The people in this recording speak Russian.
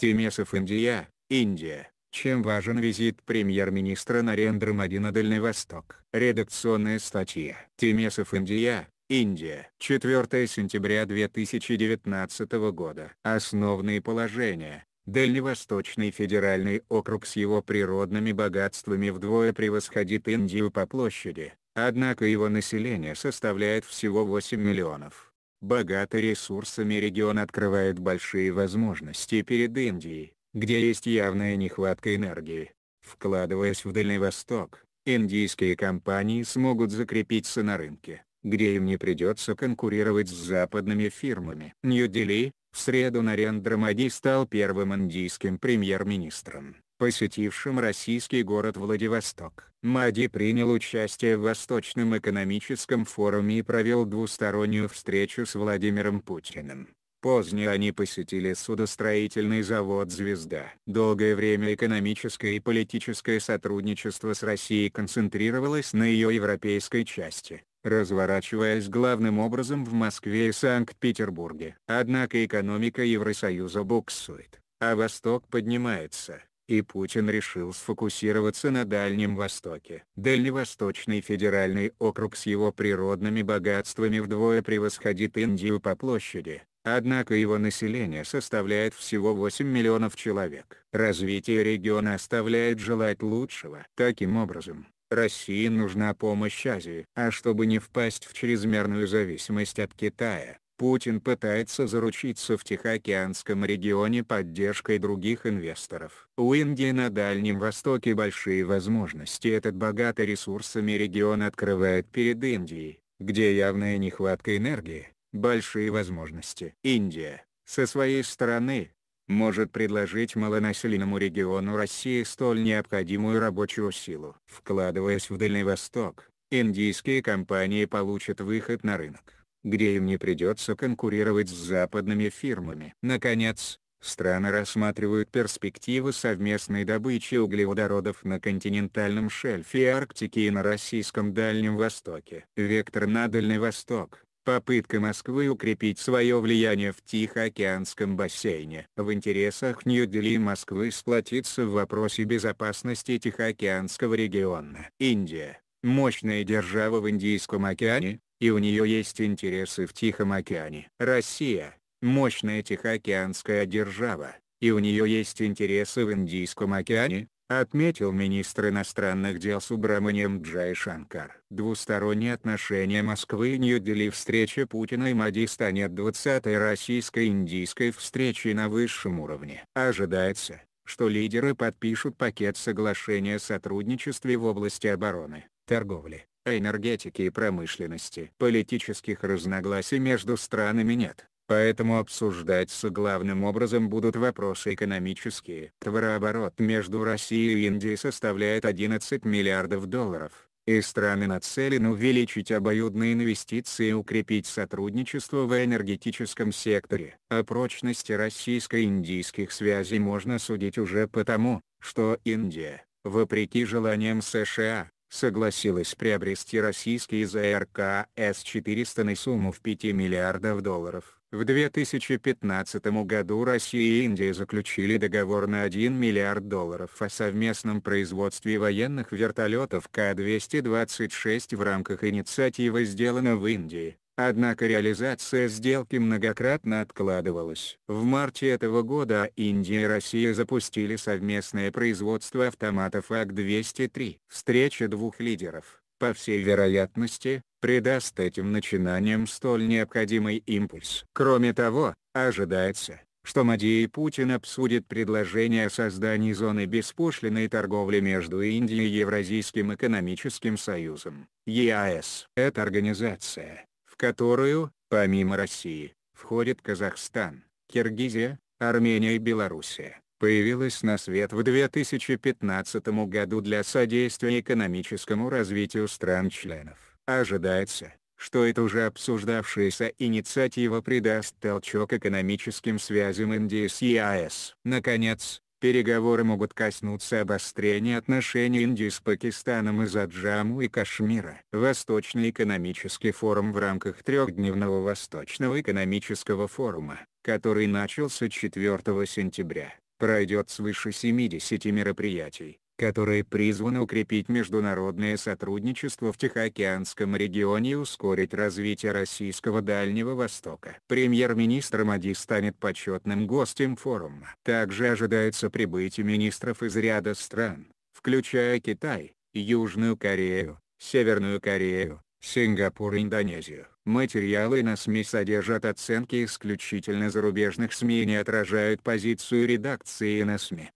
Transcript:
Тимесов Индия, Индия. Чем важен визит премьер-министра Нарендра Мади на Дальний Восток? Редакционная статья. Тимесов Индия, Индия. 4 сентября 2019 года. Основные положения. Дальневосточный федеральный округ с его природными богатствами вдвое превосходит Индию по площади, однако его население составляет всего 8 миллионов. Богатый ресурсами регион открывает большие возможности перед Индией, где есть явная нехватка энергии. Вкладываясь в Дальний Восток, индийские компании смогут закрепиться на рынке, где им не придется конкурировать с западными фирмами. Нью-Дели, в среду Нарендра Мади стал первым индийским премьер-министром посетившим российский город Владивосток. Мади принял участие в Восточном экономическом форуме и провел двустороннюю встречу с Владимиром Путиным. Позднее они посетили судостроительный завод «Звезда». Долгое время экономическое и политическое сотрудничество с Россией концентрировалось на ее европейской части, разворачиваясь главным образом в Москве и Санкт-Петербурге. Однако экономика Евросоюза буксует, а Восток поднимается и Путин решил сфокусироваться на Дальнем Востоке. Дальневосточный федеральный округ с его природными богатствами вдвое превосходит Индию по площади, однако его население составляет всего 8 миллионов человек. Развитие региона оставляет желать лучшего. Таким образом, России нужна помощь Азии. А чтобы не впасть в чрезмерную зависимость от Китая, Путин пытается заручиться в Тихоокеанском регионе поддержкой других инвесторов. У Индии на Дальнем Востоке большие возможности этот богатый ресурсами регион открывает перед Индией, где явная нехватка энергии, большие возможности. Индия, со своей стороны, может предложить малонаселенному региону России столь необходимую рабочую силу. Вкладываясь в Дальний Восток, индийские компании получат выход на рынок где им не придется конкурировать с западными фирмами. Наконец, страны рассматривают перспективы совместной добычи углеводородов на континентальном шельфе Арктики и на российском Дальнем Востоке. Вектор на Дальний Восток попытка Москвы укрепить свое влияние в Тихоокеанском бассейне. В интересах Нью-Дели Москвы сплотиться в вопросе безопасности Тихоокеанского региона. Индия, мощная держава в Индийском океане, и у нее есть интересы в Тихом океане. Россия – мощная тихоокеанская держава, и у нее есть интересы в Индийском океане, отметил министр иностранных дел Субраманием Джайшанкар. Двусторонние отношения Москвы и Нью-Дели встреча Путина и Мади станет 20-й российско-индийской встречей на высшем уровне. Ожидается, что лидеры подпишут пакет соглашения о сотрудничестве в области обороны, торговли, энергетики и промышленности. Политических разногласий между странами нет. Поэтому обсуждаться главным образом будут вопросы экономические. Товарооборот между Россией и Индией составляет 11 миллиардов долларов, и страны нацелены увеличить обоюдные инвестиции и укрепить сотрудничество в энергетическом секторе. О прочности российско-индийских связей можно судить уже потому, что Индия, вопреки желаниям США, согласилась приобрести российский ЗРК С-400 на сумму в 5 миллиардов долларов. В 2015 году Россия и Индия заключили договор на 1 миллиард долларов о совместном производстве военных вертолетов К-226 в рамках инициативы «Сделано в Индии». Однако реализация сделки многократно откладывалась. В марте этого года Индия и Россия запустили совместное производство автоматов АК-203. Встреча двух лидеров, по всей вероятности, придаст этим начинаниям столь необходимый импульс. Кроме того, ожидается, что Мади и Путин обсудят предложение о создании зоны беспошлиной торговли между Индией и Евразийским экономическим союзом, ЕАЭС. Эта организация, которую, помимо России, входят Казахстан, Киргизия, Армения и Белоруссия, появилась на свет в 2015 году для содействия экономическому развитию стран-членов. Ожидается, что эта уже обсуждавшаяся инициатива придаст толчок экономическим связям Индии с ЕАЭС. Наконец, Переговоры могут коснуться обострения отношений Индии с Пакистаном из-за Джаму и Кашмира. Восточный экономический форум в рамках трехдневного Восточного экономического форума, который начался 4 сентября, пройдет свыше 70 мероприятий, которое призвано укрепить международное сотрудничество в Тихоокеанском регионе и ускорить развитие российского Дальнего Востока. Премьер-министр Мади станет почетным гостем форума. Также ожидается прибытие министров из ряда стран, включая Китай, Южную Корею, Северную Корею, Сингапур и Индонезию. Материалы на СМИ содержат оценки исключительно зарубежных СМИ и не отражают позицию редакции на СМИ.